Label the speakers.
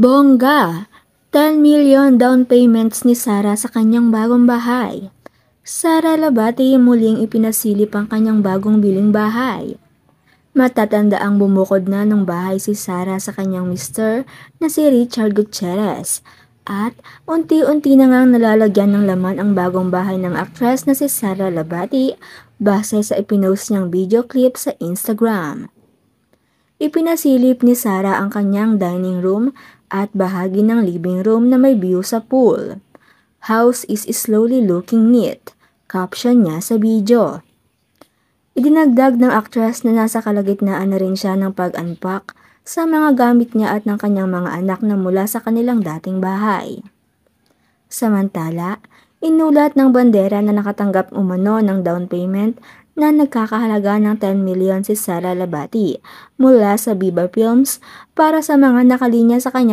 Speaker 1: Bongga! 10 million down payments ni Sara sa kanyang bagong bahay. Sara Labate muling ipinasilip ang kanyang bagong biling bahay. Matatanda ang bumukod na ng bahay si Sara sa kanyang mister na si Richard Gutierrez at unti-unti na ngang nalalagyan ng laman ang bagong bahay ng actress na si Sara Labati base sa ipinost niyang video clip sa Instagram. Ipinasilip ni Sara ang kanyang dining room at bahagi ng living room na may view sa pool. House is slowly looking neat, caption niya sa video. Idinagdag ng actress na nasa kalagitnaan na rin siya ng pag-unpack sa mga gamit niya at ng kanyang mga anak na mula sa kanilang dating bahay. Samantala, inulat ng bandera na nakatanggap umano ng down payment na nagkakahalaga ng 10 million si Sarah Labati mula sa Viva Films para sa mga nakalinya sa kanya